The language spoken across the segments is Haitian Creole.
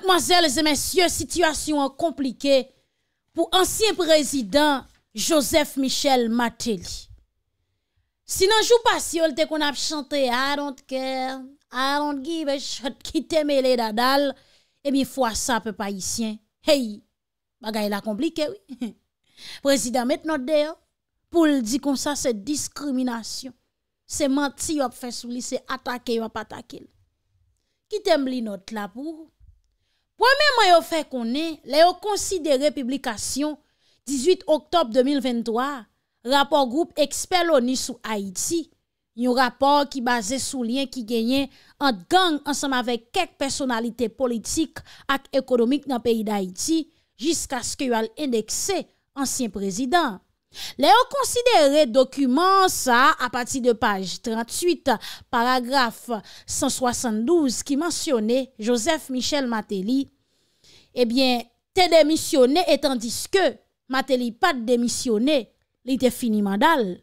Matmazèles et mèsyè, situasyon an komplike pou ansyen prezidant Joseph Michel Matéli. Si nan jou pasyol te kon ap chante, a don t'ke, a don t'gi, vechot, ki teme le dadal, e mi fwa sa pe pa isyen. Hey, bagay la komplike, oui. Prezidant met not deyo, oh. pou l di kon sa se diskriminasyon. Se manti, wap fè souli, se atake, wap atake. Ki teme li not la pou, Pwa men mwen yo fe konen, le yo konsidere publikasyon 18 oktob 2023, rapor group eksper louni sou Haiti, yon rapor ki base sou lien ki genyen ant gang ansam avek kek personalite politik ak ekonomik nan peyi d'Haiti jiska sk yo al indekse ansyen prezident. Le yo konsidere dokumen sa apati de page 38 paragraf 172 ki mensyone Joseph Michel Mateli Eh te demisyone etan diske ma telepad demisyone li te fini mandal.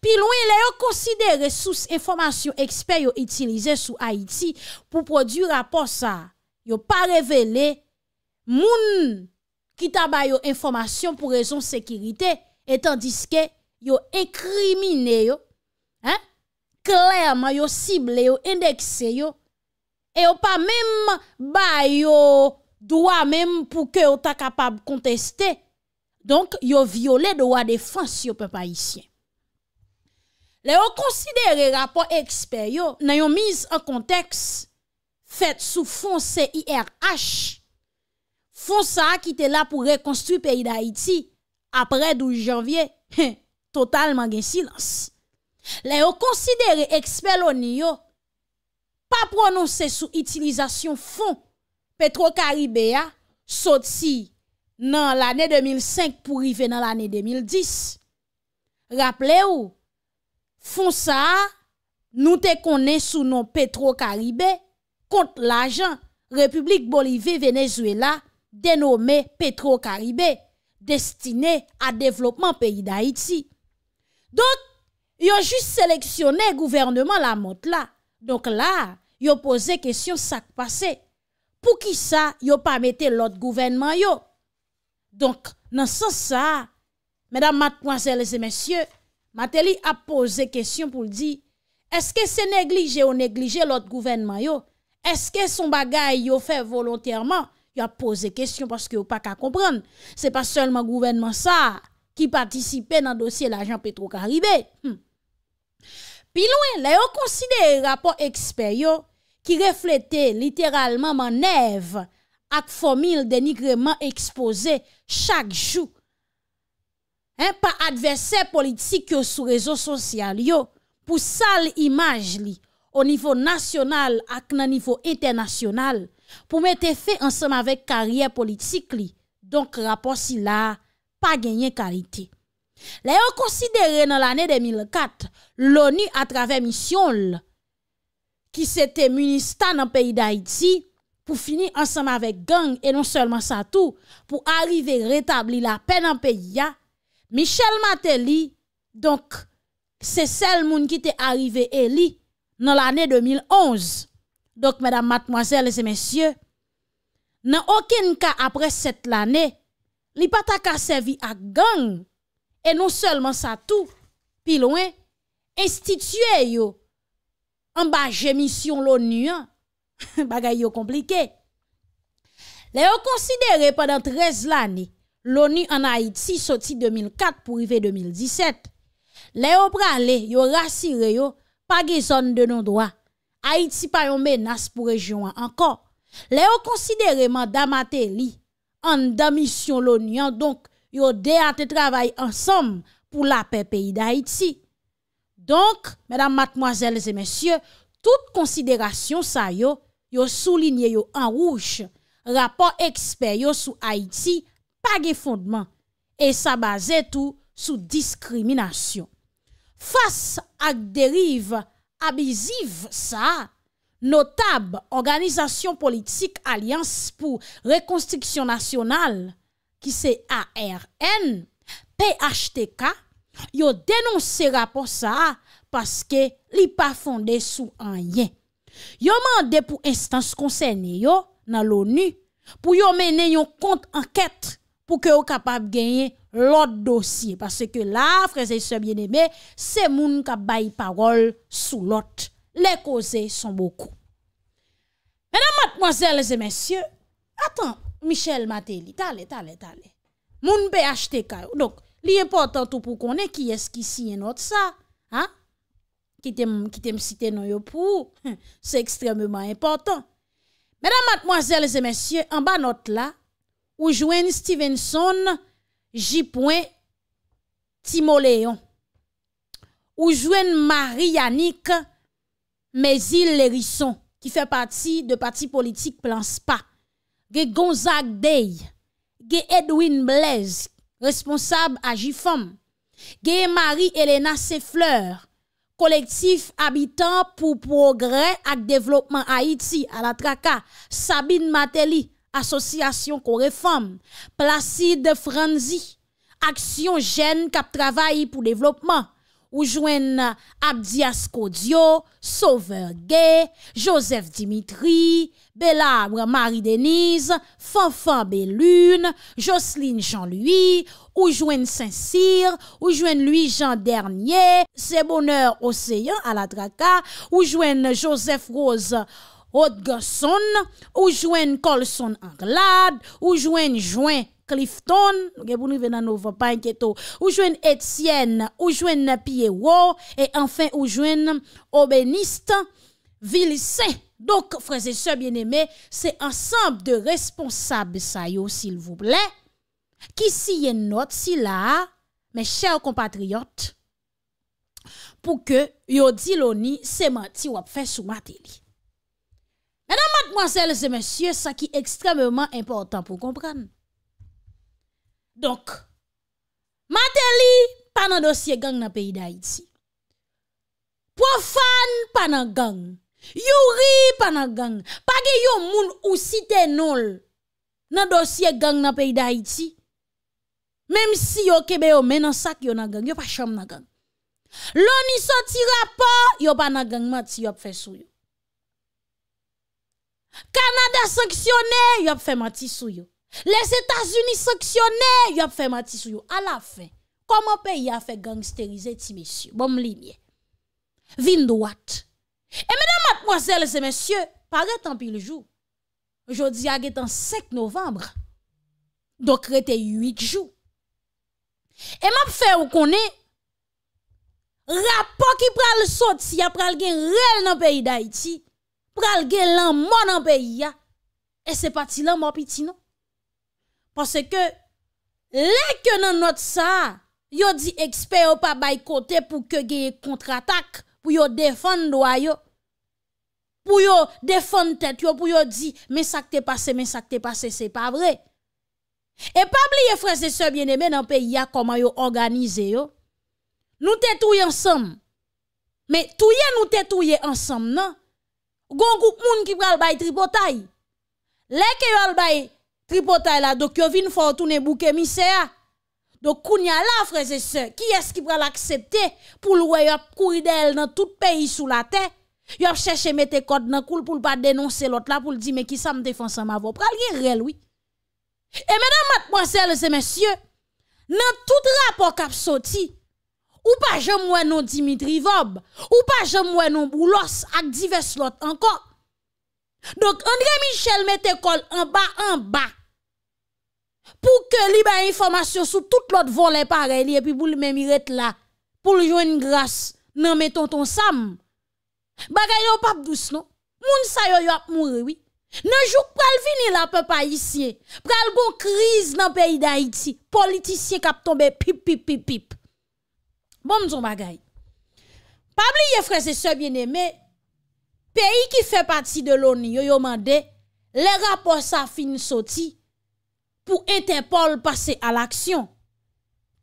Pi louni le yo konsidere souse informasyon eksper yo itilize sou Haiti pou produ rapor sa. Yo pa revele moun ki taba yo informasyon pou rezon sekirite etan diske yo ekrimine yo. Klerman yo sible yo, indekse yo. E yo pa menm ba yo Dwa mèm pou ke ou ta kapab konteste, donk yo viole dwa defans yo pe pa isyen. Le yo konsidere rapor eksper yo, nan yo miz an konteks, fèt sou fon CIRH, fon sa akite la pou rekonstru peyi da Haiti, apre 12 janvye, totalman gen silans. Le yo konsidere eksper lo ni yo, pa prononse sou itilizasyon fon, Petro-Karibé a sot si nan l'anè 2005 pou rive nan l'anè 2010. Raple ou, fon sa, nou te konen sou nan Petro-Karibé kont l'ajan Republik Bolivie-Venezuela denome Petro-Karibé destine a devlopman peyi d'Haïti. Donk, yo jist seleksyonè gouvernement la mot la. Donk la, yo pose kèsyon sa k'pasey. pou ki sa yo pa mette lot gouvenman yo. Donk nan san sa, medan matkwansè lese mèsyè, Mateli a pose kèsyon pou l'di, eske se neglije ou neglije lot gouvenman yo, eske son bagay yo fè volontèrman, yo a pose kèsyon paske yo pa ka kompran, se pa selman gouvenman sa, ki patisipe nan dosye la jan petro karibè. Hmm. Pi louen, la yo konside rapor eksper yo, ki reflete literalman man ev ak fomil denigreman ekspose chak jou. Pa adveser politik yo sou rezo sosyal yo, pou sal imaj li, o nivou nasyonal ak nan nivou internasyonal, pou mwete fe ansenm avek karyer politik li, donk rapos si la pa genyen karite. Le yo konsidere nan l ane 2004, l'ONU atrave misyon li, ki se te munista nan peyi d'Haïti, pou fini ansem avèk gang, e non selman sa tou, pou arrive retabli la penan peyi ya, Michel Maté li, donk se sel moun ki te arrive e li, nan l'anè 2011, donk mèdam matmoazèl lesè mèsyè, nan oken ka apre set l'anè, li pata ka servi ak gang, e non selman sa tou, pi louè, instituè yo, An ba jemisyon l'ONU an. Bagay yo komplike. Le yo konsidere padan 13 lani l'ONU an Haïti soti 2004 pou rive 2017. Le yo prale yo rasi reyo pa ge zon de non doa. Haïti pa yon menas pou rejouan anko. Le yo konsidere man damate li an damisyon l'ONU an. Donk yo deyate travay ansam pou la pe peyi d'Haïti. Donk, mèdam matmoazèl zè mèsyè, tout konsidèrasyon sa yo, yo soulinye yo an rouch, rapò eksper yo sou Haiti, pa ge fondman, e sa bazè tou sou diskriminasyon. Fas ak deriv abiziv sa, notab, Organizasyon Politik Alliance pou Rekonstriksyon Nasyonal, ki se ARN, PHTK, Yo denonsera pou sa, paske li pa fonde sou an yen. Yo mande pou instance konsenye yo, nan l'ONU, pou yo mene yon kont anket, pou ke yo kapab genye lot dosye. Paske la, freze sebyen ebe, se moun ka bayi parol sou lot. Le koze son boku. E nan matmoazel e zemensye, atan, Michel Mateli, tale, tale, tale, moun be achete kayo, donk, li important ou pou konen ki eskisi yon not sa, ha? Ki te msite nou yo pou, se ekstremement important. Mèdam, matmoazèl, zè mèsyè, an ba not la, ou jwen Stevenson, J. Timoleon, ou jwen Marie-Annick Maisil Lérisson, ki fè pati de pati politik plan SPA, ge Gonzague Day, ge Edwin Blaise, responsab a Jifam, Gé Marie Elena Sefleur, kolektif abitan pou progrè ak devlopman Haiti, Alatraca, Sabine Mateli, Asosyasyon Ko Refam, Placide Franzi, Aksyon Gen Kap Travayi pou Devlopman, Ou jwen Abdias Kodjo, Sauveur Gay, Joseph Dimitri, Belabre Marie-Denise, Fanfan Belune, Jocelyne Jean-Louis, ou jwen Saint-Cyr, ou jwen Louis-Jean Dernier, Se Bonheur Océan, ou jwen Joseph Rose Haute-Gerson, ou jwen Colson Anglade, ou jwen Jouen. Clifton, oujwen Etienne, oujwen Napierro, e anfen oujwen Obeniste, Vilissin. Dok, frase se, bien eme, se ansanb de responsab sa yo, sil vouble, ki siye not, si la, me chè ou kompatriot, pou ke yo di loni se manti wap fè sou matili. Mè nan matmoazèl zè mè sye, sa ki ekstremèman importan pou kompran. Dok, mateli pa nan dosye gang na peyda iti. Pofan pa nan gang. Yuri pa nan gang. Page yon moun usite nol nan dosye gang na peyda iti. Mem si yon kebe yon menasak yon nan gang. Yon pa sham nan gang. Lonisot tira pa, yon pa nan gang mati yon pfe sou yon. Kanada saksyonen, yon pfe mati sou yon. Les Etats-Unis saksyonè, yo ap fè mati sou yo. A la fè, koman pe ya fè gangsterize ti mèsyou? Bom linye, vin do at. E mèdèm ap mwazèl se mèsyou, parè tan pi ljou. Jodi agè tan 5 novembre, do kretè 8 jou. E mèp fè ou konè, rapò ki pral sot si ya pral gen rel nan peyi da iti, pral gen lan mò nan peyi ya, e se pati lan mò pi ti nan. Ponsè ke, lèkè nan not sa, yo di eksper yo pa baykote pou ke geye kontratak, pou yo defon do a yo, pou yo defon tet yo, pou yo di, men sakte pase, men sakte pase, se pa vre. E pabli ye fwese se biene men an pe ya koman yo organize yo, nou te touye ansam. Me touye nou te touye ansam nan, gongouk moun ki pral bay tribo tay, lèkè yo al bay tribo, Tripotay la, doke yo vin fòtounen bouke misè ya. Dok koun ya la freze se, ki eski pral aksepte pou lwe yop kouridel nan tout peyi sou la te, yop chèche mette kòd nan koul pou lpa denonsè lot la pou ldi me ki sa mdefansan ma vòp. Pral gen rel wik. E menan matponsel zemesye, nan tout rapok ap soti, ou pa jom wè non Dimitri Vob, ou pa jom wè non Boulos ak divers lot anko. Dok André Michel mette kol anba anba, pou ke li ba informasyon sou tout lot vo le pare li, epi pou li men mi ret la, pou li jo en grase nan meton ton sam. Bagay yo pap dou snon, moun sa yo yo ap mou rewi, nan jouk pral vini la pe payisyen, pral bon kriz nan peyi da iti, politisyen kap tombe pip pip pip pip. Bon mzon bagay. Pabli ye frese se bieneme, peyi ki fe pati de loni yo yo mande, le rapor sa fin soti, pou Interpol pase al aksyon.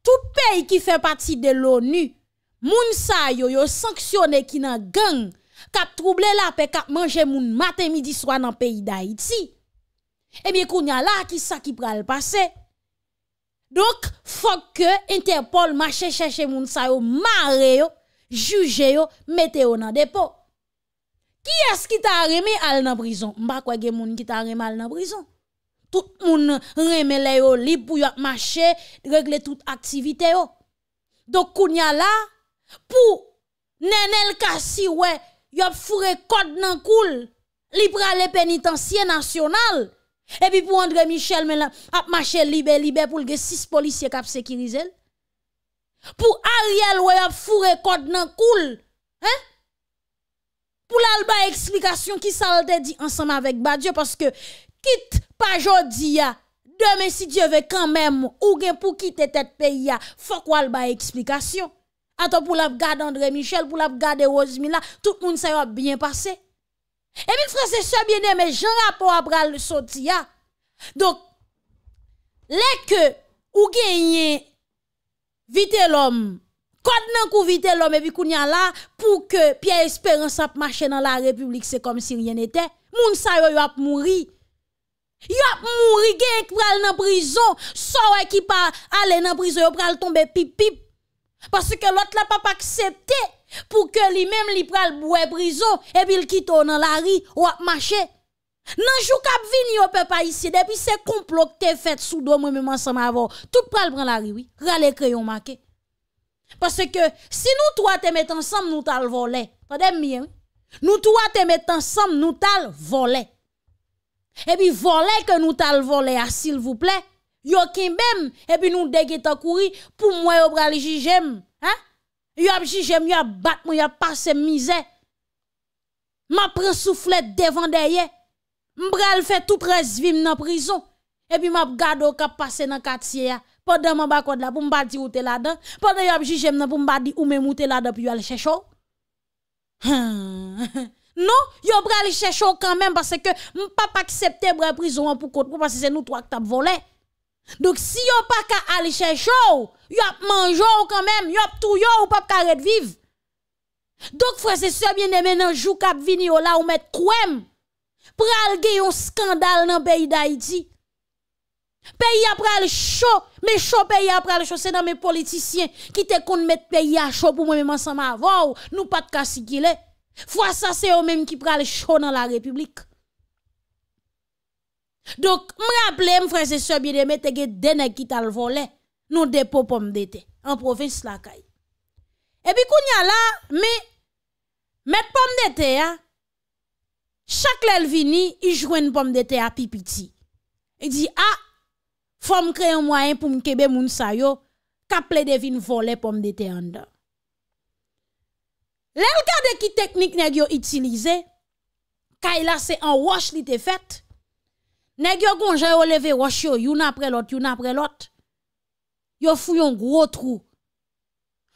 Tout pey ki fe pati de l'ONU, moun sa yo yo sanksyone ki nan gen, kap trouble la pe kap manje moun mate midi swan nan peyi da iti. Ebyen koun ya la ki sa ki pre al pase. Dok, fok ke Interpol mache cheche moun sa yo mare yo, juje yo, mete yo nan depo. Ki es ki ta reme al nan brison? Mba kwa gen moun ki ta reme al nan brison? tout le monde le yo libre pour marcher, régler toute activité yo. Donc kounya là pour Nenel Kassi ouais, yop fourré code nan koul, li prale pénitencier national. Et puis pour André Michel mais a marché libre libre pour le six policiers qui sécurisé. Pour Ariel ouais, a fourré code nan koul, Hein? Pour l'alba explication qui s'alte dit ensemble avec Badieu parce que quitte pa jodi ya, deme si diyeve kanmem, ou gen pou ki te tet pe ya, fok wale ba eksplikasyon. Ato pou lap gade André Michel, pou lap gade Rosemilla, tout moun sa yo ap byen pase. Emi l'franse se byen deme, jen rapo ap gal sou diya. Dok, lek ou gen yen vite l'om, kod nan kou vite l'om ebi kou nyan la, pou ke piye esperans ap mache nan la republik, se kom si ryen ete, moun sa yo yo ap mouri, Yo ap mouri gen ek pral nan brizo, sa wè ki pa ale nan brizo yo pral tombe pip-pip. Pase ke lot la pa pa aksepte pou ke li menm li pral bwe brizo e bil kito nan lari wè ap mache. Nan jou kap vini yo pe pa iside pi se konplok te fet sou do mwen menman sa ma avon. Tout pral pran lari wè, rale kreyon make. Pase ke si nou twa te met ansam nou tal volè, nou twa te met ansam nou tal volè. Ebi vole ke nou tal vole a ah, sil vouple Yo kin bem ebi nou dege ta kouri pou mwen yo brale jijem Yo ap jijem yo ap bat mwen yo ap pase mize Map resouflet devan deye Mbrel fe tou prezvim nan prizon Ebi map gado kap pase nan katiye ya ah. Poden mwen bakwad la pou mbadi ou te lada Poden yo ap jijem la pou mbadi ou mbadi ou te lada pou yo al chechou Haan Non, yon pral chè chò kan men, parce ke m pap akseptè brè prison pou kote, pou pas se se nou to ak tap volè. Dok si yon pa ka al chè chò, yon ap manjò ou kan men, yon ap tou yon ou pap karet viv. Dok fwese sebyen de men nan jou kap vini ou la ou met kouem, pral gen yon skandal nan peyi da iti. Peyi ap pral chò, me chò peyi ap pral chò, se nan me politisyen, ki te kon met peyi a chò pou mè men san ma avò ou, nou pat kasi gilè. Fwa sa se yo menm ki pral chou nan la republik. Dok m raple m freze sobi de me tege dene kit al vole nou depo pom dete an provins lakay. Ebi koun ya la, me met pom dete ya, chak lel vini, i jwen pom dete api piti. E di a, fwa m kre yon mwayen pou m kebe moun sayo, ka ple devin vole pom dete an dan. L'elkade qui technique nèg yo utilisé, Kaila e c'est en wash li te fait. Nèg yo wash après l'autre, yon après l'autre. Yo fait un gros trou.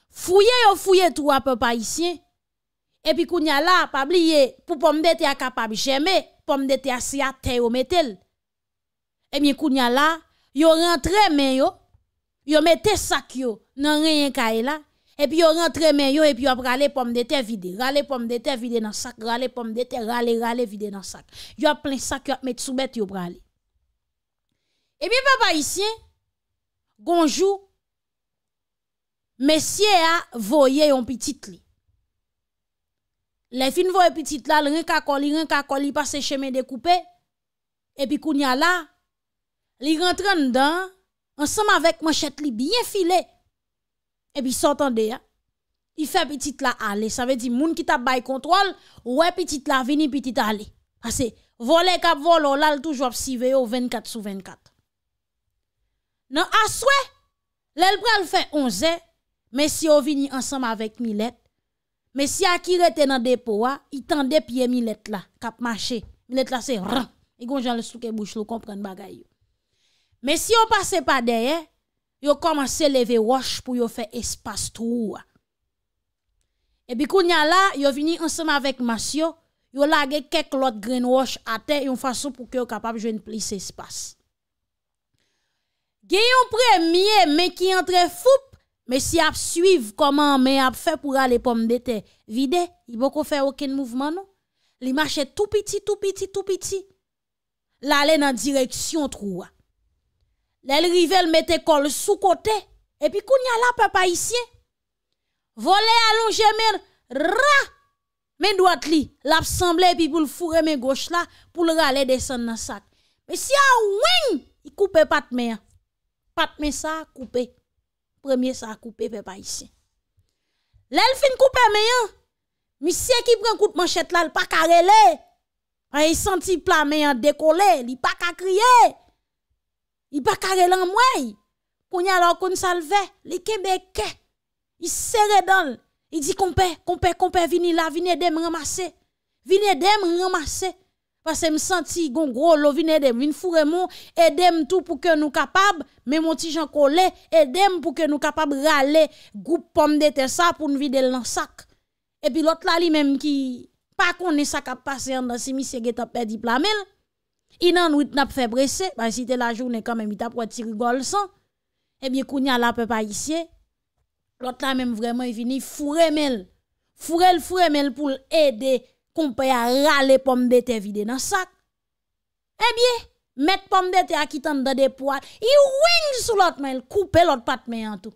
Fouye yo fouye trou à peu Et puis kounya là, pas oublier pour de capable jamais, de si à terre Et bien kounya la yo rentre mais yo, mette sac yo nan rien Kaila. E et puis, yon rentre men et puis yon pralé pommes pomme de terre vide. Ralé pomme de terre vide dans sac. ralé pomme de terre, ralé ralé vide dans sac. Yon a plein sac, yon ap met soubet yon pralé. Et puis, papa ici, bonjour, messieurs a voyé yon petit li. Les fin voye petit la, le renka koli, renka koli, passe chemin découpé. Et puis, kounya la, li rentre dedans ensemble avec manchette li bien filé et puis s'entendre hein. Il fait petit là aller. Ça veut dire, moun qui t'a le contrôle, ouais, petit là, vini, petit aller. Parce que, voler cap voler. là, toujours au 24 sur 24. Non, à souhait, pral fait 11 mais si on vini ensemble avec Milette, mais si a qui rete dans dépôt, hein, il tendait pied Milette là, cap marché. Milette là, c'est ran. Il gonjan le souke bouche, le comprendre bagaille Mais si on passait pas derrière, yo komanse leve wosh pou yo fe espas trouwa. E bikou nya la, yo vini ansama vek masyo, yo lage kek lot greenwash ate, yon fason pou ki yo kapab jwen plis espas. Gye yon pre miye men ki entre foup, men si ap suiv koman men ap fe pou ale pom dete, vide, yon boko fe oken mouvman nou. Li mache tou piti, tou piti, tou piti. La ale nan direksyon trouwa. Lè l'rive l mette kol sou kote, epi koun ya la pe pa isye. Vole alonge men ra, men doat li, l ap semble epi pou l fure men goche la, pou l ra le desen nan sak. Men si a ouwen, i koupe pat men ya. Pat men sa koupe, premier sa koupe pe pa isye. Lè l fin koupe men ya, mi se ki pren koute manchet la, l pa kare le, a yi senti pla men ya dekole, li pa kakriye, Bakare lan mway, konya la kon salve, li Kebeke, i sere don, i di kompe, kompe, kompe, vini la, vini edem remase, vini edem remase, pase m senti gongro, lo vini edem, vini furemon, edem tou pou ke nou kapab, me moti jan kole, edem pou ke nou kapab rale, goup pom dete sa pou nou vide lansak. E pi lot la li menm ki, pa kon ne sakap pase yon dansi misye geta pedi plamel, Inan witen ap fe brese, ba si te la jounen kamen mi tap wati rigol san, ebi kounya la pe pa isye, lot la menm vremen vini furemel, furel furemel pou l'ede koumpe ya rale pombe te vide nan sak. Ebi, met pombe te akitanda de poat, i wing sou lot menm, koupe lot pat men an tou.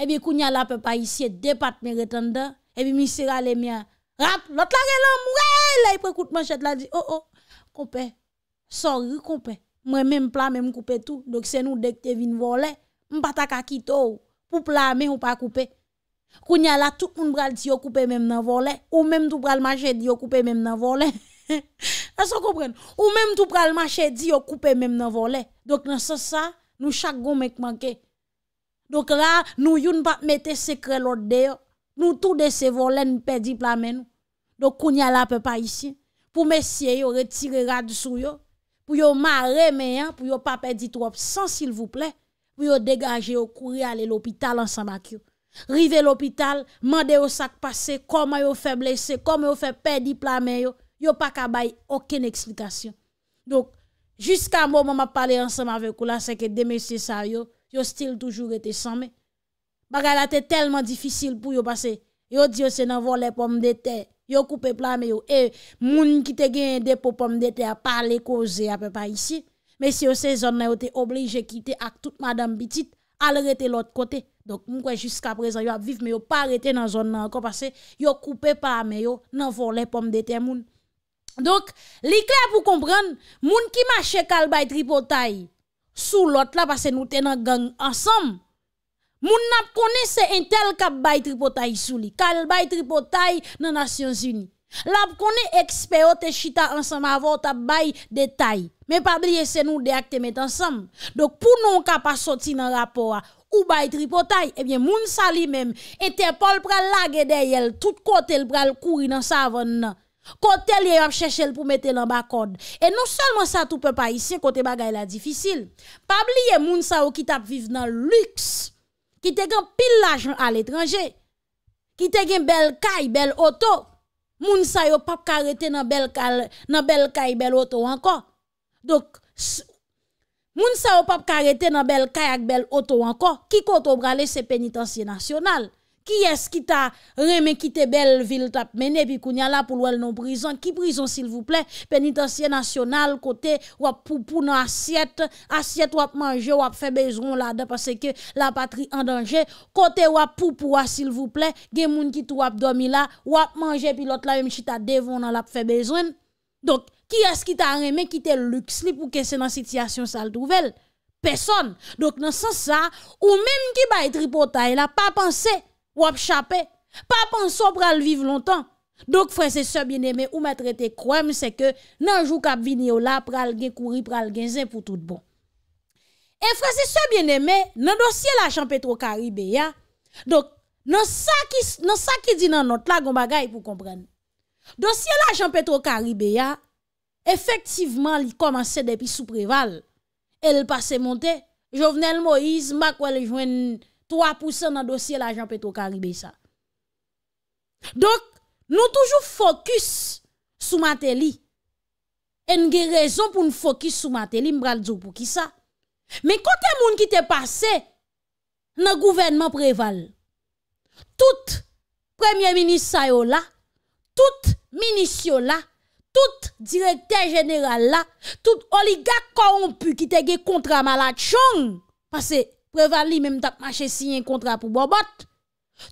Ebi kounya la pe pa isye, de pat men retanda, ebi misi rale menm, rap, lot la re lan mwerele, prekout man chet la di, o oh, o, oh, koupe. San rikoupe, mwen men mpla men mkoupe tou, dok se nou dek te vin vole, mpa tak akito ou, pou plame ou pa koupe. Kouni ala tout moun bral ti yo koupe men mna vole, ou men mtou bral manche di yo koupe men mna vole. A sa koupren, ou men mtou bral manche di yo koupe men mna vole. Dok nan sa sa, nou chak gomek manke. Dok la, nou yon pa mette sekre lode deyo, nou tou de se vole, nou pedi plame nou. Dok kouni ala pe pa isi, pou mesye yo retire rad sou yo, pou yo mare men, pou yo pa pedi trop, sans s'il vous plè, pou yo degaje yo kouri ale l'hôpital ansan bak yo. Rive l'hôpital, mande yo sak pase, koman yo feble se, koman yo fe pedi plamen yo, yo pa kabaye okèn eksplikasyon. Donk, jiska mò mò mwa pale ansan avèk ou la, seke demesye sa yo, yo stil toujou rete san men. Bagal ate telman difisil pou yo pase, yo diyo se nan volè pou mde te. Yo koupe pla me yo, e, moun ki te gen de pou pomme de te a pale koze apen pa isi. Mè si yo se zon nan yo te oblige ki te ak tout madame bitit, al rete l'ot kote. Dok moun kwen jiska prezen yo ap viv me yo, pale te nan zon nan anko pase, yo koupe pa me yo, nan fon le pomme de te moun. Dok, li kler pou kompren, moun ki ma chekal bay tripo tay, sou lot la pase nou te nan gang ansom. Moun ap kone se entel kap bay tripotay sou li. Kal bay tripotay nanasyons uni. L ap kone ekspe yo te chita ansam avot ap bay detay. Men pabliye se nou de ak te met ansam. Dok pou nou kap asoti nan rapor a. Ou bay tripotay. Ebyen moun sa li menm. E te pol pral lage dey el. Tout kotel pral kouri nan sa avon nan. Kotel ye yo ap cheshe el pou mette nan bakod. E non salman sa tou pe payise. Kote bagay la difisil. Pabliye moun sa yo ki tap vive nan liks. qui te gen pile l'argent à l'étranger, qui te gen belle caille, belle auto, moun sa yo pap karete dans belle caille, dans belle caille, belle auto encore. Donc moun sa yo pas karete dans belle caille avec belle auto encore. Qui koto brale se pénitencier national. ki es ki ta reme kite bel vil tap mene, pi kounya la pou lwel non prizon, ki prizon sil vouple, penitensye nasyonal, kote wap poupou nan asyet, asyet wap manje, wap fe bezon la, de pase ke la patri an danje, kote wap poupou wa sil vouple, gen moun kite wap domi la, wap manje, pi lot la yon chita devon nan wap fe bezon, donk, ki es ki ta reme kite luk sli, pou kese nan sityasyon saldouvel, peson, donk nan san sa, ou menm ki bay tri pota, el a pa panse, wap chapè, pa panso pral vive lontan. Dok fwese sebyen eme ou ma trete kwa mse ke nanjou kap vini yo la pral gen kouri pral gen zè pou tout bon. E fwese sebyen eme, nan dosye la chanpe trokari beya, dok nan sa ki di nan not la gomagay pou kompren. Dosye la chanpe trokari beya, efektivman li komanse depi soupreval. El pase monte, jo vnen l moiz, mak wale jwen... 3% dans le dossier l'argent Petro-Caribé Donc, nous toujours focus sur Mateli. Et nous avons raison pour nous focus sur Mateli, nous pour qui ça. Mais quand les gens qui sont passé dans le gouvernement préval, tout premier ministre là, tout ministre là, tout directeur général là, tout oligarque corrompu qui te contre contrat malade parce que Prévali même t'a marché si un contrat pour Bobot.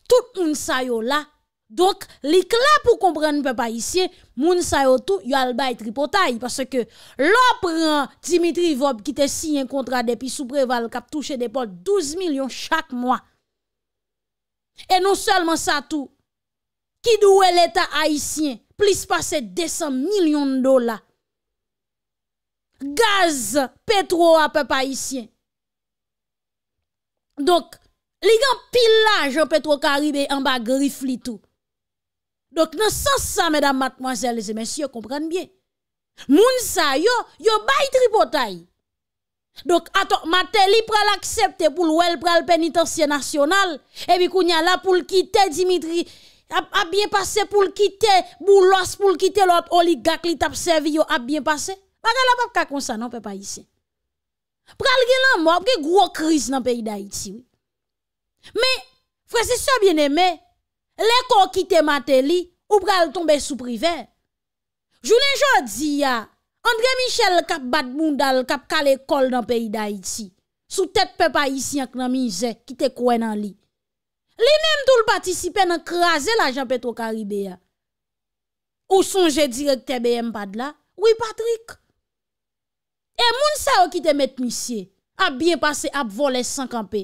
Tout moun sa yo là. Donc, li clair pour comprendre peuple haïtien, moun sa yo tout yo al bay tripotaille parce que l'opran Dimitri Vob qui te signé un contrat depuis sous Préval cap touché des portes 12 millions chaque mois. Et non seulement ça tout, qui doit e l'État haïtien plus passer 200 millions de dollars. Gaz, pétrole à peuple haïtien. Donc, les gens pillage en Petro-Caribé en bas griffe tout. Donc, dans ce sens ça, mesdames, mademoiselles et messieurs, comprennent bien. Moun sa yo, yo bay tripotaille. Donc, attends, Mateli pral l'accepter pour l'ouel pral pénitencier national, et puis a là pour le quitter Dimitri, a, bien passé pour le quitter Boulos, pour le quitter l'autre oligarque, li tap servi yo a bien passé. Bagala pap ka ça, non, pas ici. Pral gen nan mò apke gwo kriz nan peyi da iti wè. Mè, fwese sa bien emè, lè kon ki te mate li, ou pral tombe sou prive. Jounen jò di ya, Andre Michel kap bat moun dal kap kal ekol nan peyi da iti. Sou tèt pe pa isi ak nan mi zè ki te kwen nan li. Li nem tou l'patisipe nan krasè la Jean-Petro Caribe ya. Ou son je direk TBM pad la, wè Patrick? E moun sa yo ki te met misye, ap bien pase ap vole sankanpe.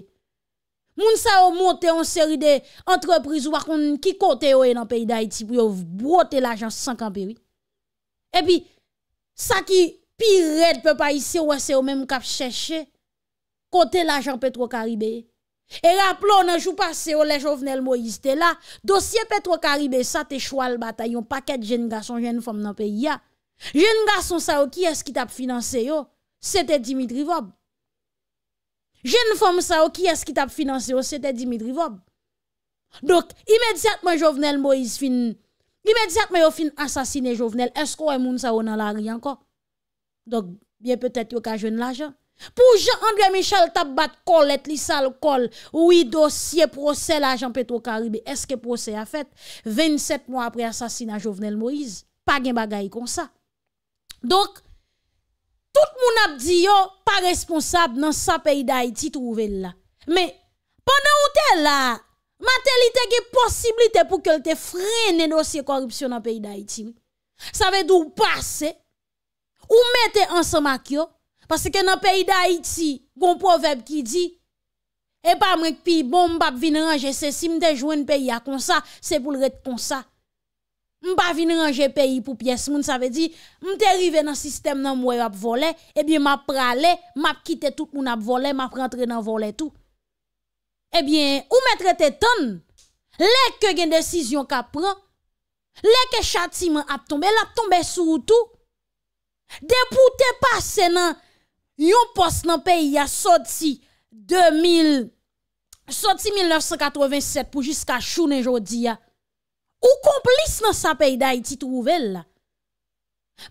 Moun sa yo monte an seri de entreprise wakon ki kote yo e nan peyi da iti pou yo brote la jan sankanpe. E pi sa ki pi red pe pa isye wese yo menm kap cheshe kote la jan petro karibè. E raplo nan jou pase yo le jovnel mo yiste la dosye petro karibè sa te chou al batayon paket jen gason jen fom nan peyi ya. jen gason sa ou oh, ki eski tap finanse yo oh? se te di mi drivob jen fom sa ou oh, ki eski tap finanse yo se te di mi drivob dok imediatman Jovenel Moïse fin imediatman yo fin asasine Jovenel esko wè moun sa ou nan la ri anko dok biye petet yo ka jen l'ajan pou Jean-André Michel tap bat kol et li sal kol ou i dosye prose l'ajan Petro Karibé eske prose a fet 27 moun apre asasine a Jovenel Moïse pa gen bagay kon sa Donk, tout moun ap di yo pa responsab nan sa peyi da Haiti trouven la. Me, pwanda ou te la, ma telite ki posibilite pou ke lte frene dosye korupsyon nan peyi da Haiti. Sa ve dou pase, ou mete ansamak yo, pase ke nan peyi da Haiti, goun proverb ki di, e pa mwen pi bom bap vin raje se si mte jwen peyi a konsa, se pou lret konsa. m pa vin ranger peyi pou piyes moun, sa ve di, m te rive nan sistem nan mwe ap vole, ebyen m ap prale, m ap kite tout moun ap vole, m ap rentre nan vole tout. Ebyen, ou mè trete ton, lèk ke gen desisyon ka pran, lèk ke chati m ap tombe, lèk tombe suroutou, de pou te pase nan yon pos nan peyi ya soti 2000, soti 1987 pou jiska chounen jodi ya, Ou komplis nan sa peyda iti trouvel la.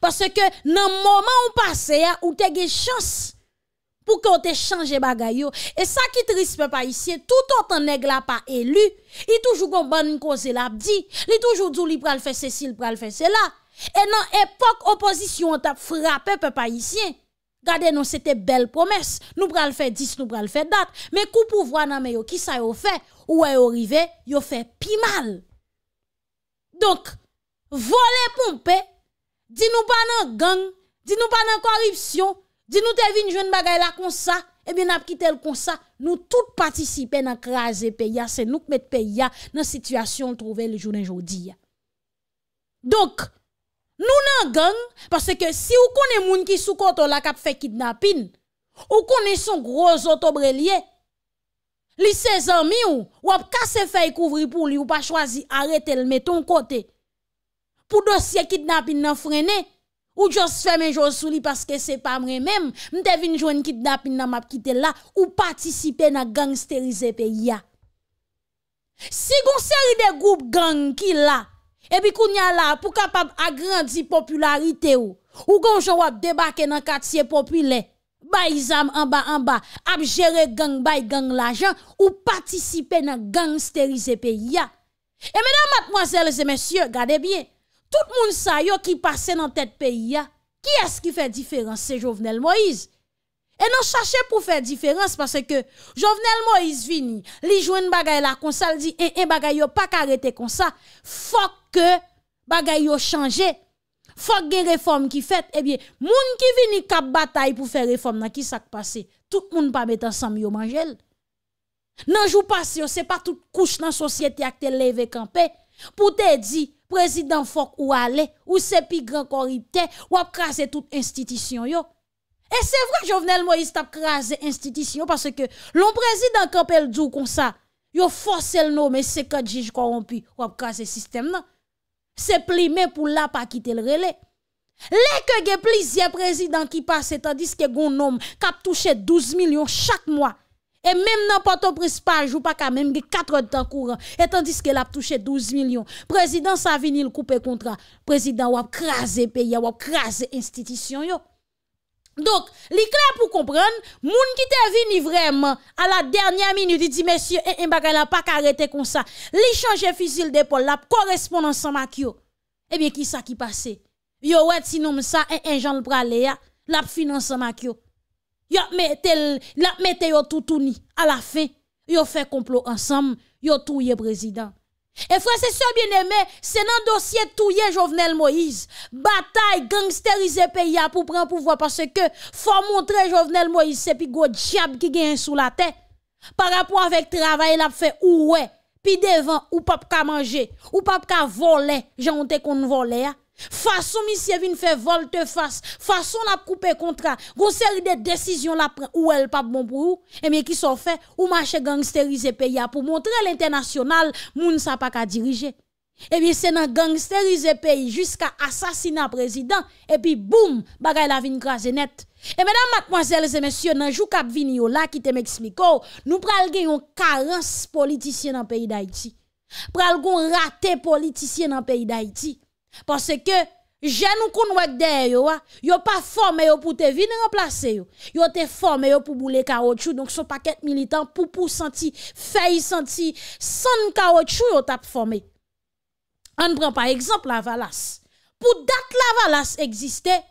Paske nan moman ou pase ya, ou te ge chans pou kon te chanje bagay yo. E sa ki tris pe pa isye, tout an ton neg la pa elu, li toujou kon ban kon zel ap di, li toujou djou li pral fe se sil, pral fe se la. E nan epok opozisyon ta frape pe pa isye, gade nan sete bel promes, nou pral fe dis, nou pral fe dat, me kou pou vwa nan me yo ki sa yo fe, ou yo rive yo fe pi mal. Donk, vole pompe, di nou pa nan gang, di nou pa nan koripsyon, di nou tevi njwen bagay la kon sa, ebe eh nap kitel kon sa. Nou tout patisipe nan kreaze peya, se nou kmet peya nan situasyon l'trouve le jounen joudi ya. Donk, nou nan gang, parceke si ou kone moun ki sou koto la kap fe kidnapin, ou kone son grozot obre liye, Li se zan mi ou, wap kase fay kouvri pou li ou pa chwazi arete l meton kote. Pou dosye kidnap in nan frene, ou jose fè men jose sou li paske se pa mre mem, mte vin jwen kidnap in nan map kite la ou patisipe nan gangsterize pe ya. Si goun seri de goup gang ki la, ebi koun ya la pou kapap agrandi popularite ou, ou goun jowap debake nan katsye popile, bay en bas en bas, ap gang bay gang l'argent ou participer nan gangsteriser pays ya. Et mesdames, mademoiselles et messieurs, regardez bien. Tout le monde sa yo qui passe dans tête pays qui est-ce qui fait différence c'est Jovenel Moïse. Et non cherchez pour faire différence parce que Jovenel Moïse vini, li jouen bagay la comme dit, un eh, eh, pas arrêter comme ça. Faut que bagay yo changer. Fok gen reform ki fet, ebyen, moun ki vini kap batay pou fe reform nan ki sak pase, tout moun pa met ansam yo manjel. Nan jou pase yo, se pa tout kouch nan sosyete ak te leve kampe, pou te di, prezident fok ou ale, ou se pi gran koripte, wap krasi tout institisyon yo. E se vwa jovenel mo yist ap krasi institisyon yo, parce ke lon prezident kampe l'dou kon sa, yo fose l'no me se kat jij korompi wap krasi sistem nan. C'est plimé pour la pas relais. le relais Le que ge Président qui qui tandis que homme, nom kap touche 12 millions chaque mois. Et même n'importe pas prispaj pas pa ka même quatre 4 temps courant. Et tandis que la touché touche 12 millions, Président sa le coupé contrat. kontra. président wap krasé pays, wap krasé institution yo. Donc, l'éclair pour comprendre, moun qui te vini vraiment à la dernière minute, il dit, monsieur, et eh, n'a eh, pas arrêté comme ça. Li change fusil d'épaule, la correspondance en yo. Eh bien, qui ça qui passe? Yo, ouais, si ça, et eh, un Jean le la finance en makio. Yo, mettez, la mettez yo tout ni. À la fin, yo fait complot ensemble, yo touye président. E fwa se so bien eme, se nan dosye touye Jovenel Moïse, batay gangsterize pe ya pou pran pou vwa, pase ke fwa montre Jovenel Moïse se pi go diab ki gen sou la te, pa rapon avek travay la pe fe ouwe, pi devan ou pap ka manje, ou pap ka vole, jante kon vole ya. Façon monsieur vient faire volte face, façon la couper contrat, gon série de décisions la prend ou elle pas bon pour vous. Et eh bien qui sont fait ou marché gangsteriser pays pour montrer l'international moun sa pas qu'à diriger. Et eh bien c'est dans gangsteriser pays jusqu'à assassinat président et puis boum, bagay la vin craser net. Et eh, mesdames, mademoiselles et messieurs, dans jour cap vini là qui te m'explique, oh, nous pral carence politicien dans pays d'Haïti. Pral gon raté politicien dans pays d'Haïti. Parce que jeunes qu'on wèk derrière yo, hein. yo pas formé yo pour te venir remplacer yo. Yo te formé yo pour bouler caoutchouc donc son paquet militant pour pou senti fey senti sans caoutchouc yo tap formé. On prend par exemple la Valas. Pour date la Valas existait,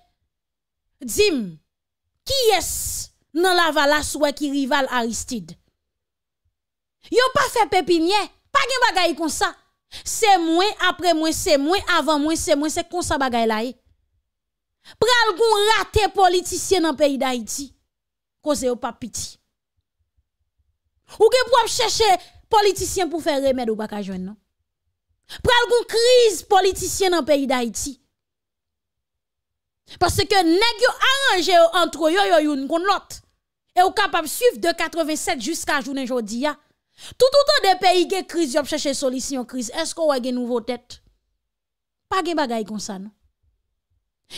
dim qui est dans la Valas ou qui rival Aristide. Yo pas fait pépinière, pas gen bagay comme ça. Se mwen, apre mwen, se mwen, avan mwen, se mwen, se konsa bagay la e. Pral goun rate politisyen nan peyi da iti, koze yo pap piti. Ou ke pou ap chèche politisyen pou fè remèd ou baka jwen nan. Pral goun kriz politisyen nan peyi da iti. Parce ke nek yo aranje yo antro yo yo yon kon lot, e yo kapap suiv de 87 jusqu'a jounen jodi ya. Tout autant des pays qui crise, ont cherché solution crise. Est-ce qu'on a une nouvelle tête? Pas de bagaille comme ça,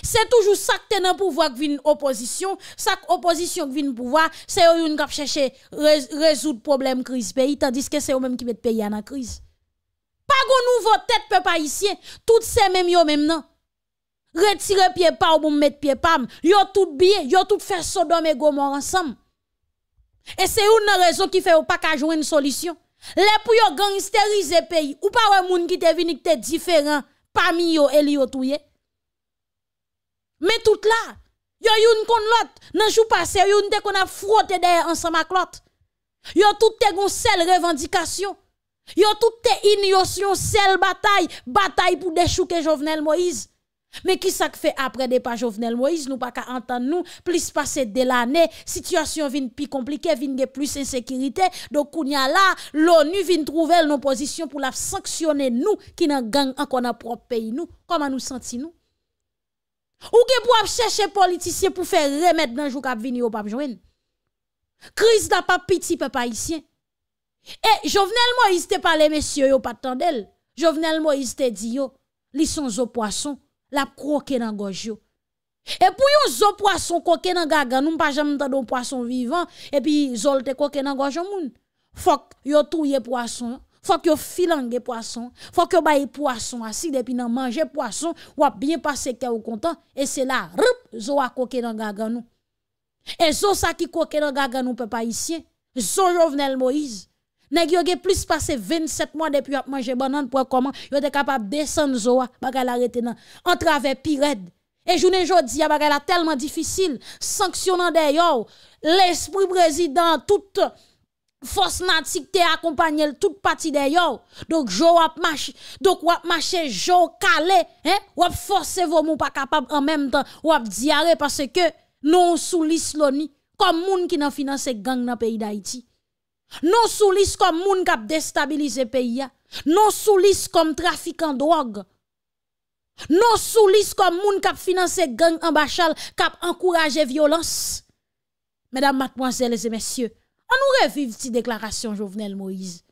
C'est toujours ça que dans pouvoir qui vient opposition, ça opposition qui vient pouvoir, c'est eux qui chercher résoudre problème crise pays tandis que c'est eux mêmes qui mettent pays en crise. Pas de nouveau tête peuple haïtien, toutes ces mêmes ont même non. Retirer pied pas ou mettre pied pam, yo tout bien, yo tout fait Sodome et Gomorrah ensemble. Et c'est une raison qui fait ou pas qu'à jouer une solution. Les pour yon le pays, ou pas ouais moun qui te vini te différent, parmi eux et les touye. Mais tout là, yon yon kon l'autre, nan jou passé, yon te kon a frotté derrière ensemble avec l'autre. Yon tout te gon seule revendication. Yon tout te in sel seule bataille, bataille pour déchouquer Jovenel Moïse. Men ki sak fe apre de pa Jovenel Moïse, nou pa ka antan nou, plis pase de la ne, sityasyon vin pi komplike, vin ge plis ensekirite, do kounya la, l'ONU vin trouvel nou posisyon pou la sanksyone nou ki nan gang an kon aprop peyi nou. Koman nou santi nou? Ou ge pou ap seche politisyen pou fe remet nan jou kap vin yo pa pjouen? Kris da pa piti pe pa isyen. E, eh, Jovenel Moïse te pale mesye yo patan del. Jovenel Moïse te di yo, lison zo poason. la kouke nan goj yo. E pou yon zo poason kouke nan gagan nou, mpa jan mta do poason vivan, e pi zol te kouke nan goj yo moun. Fok yo touye poason, fok yo filan ge poason, fok yo baye poason asid, e pi nan manje poason, wap bien pa seke ou kontan, e se la rup, zo wak kouke nan gagan nou. E zo sa ki kouke nan gagan nou pe pa isye, zo jo vnen l moiz. Neg yo ge plis pase 27 mwa depi yo ap manje banan pou a koman, yo de kapap desan zo a, baka la retenan. Entrave pi red. E jounen jo di ya baka la telman difisil, sanksyonan de yo, l'esprit brezidant tout, fos natik te akompanyel tout pati de yo. Dok yo wap mache, dok wap mache jo kale, wap force vò mou pa kapap an mem tan, wap diare parce ke nou sou l'Isloni, kom moun ki nan finanse gang nan peyi da iti. Non sous liste comme moun kap déstabiliser pays Non sous liste comme trafiquant drogue. Non sous liste comme moun kap financer gang en bachal kap encourager violence. Mesdames, mademoiselles et messieurs, on nous revive cette déclaration Jovenel Moïse.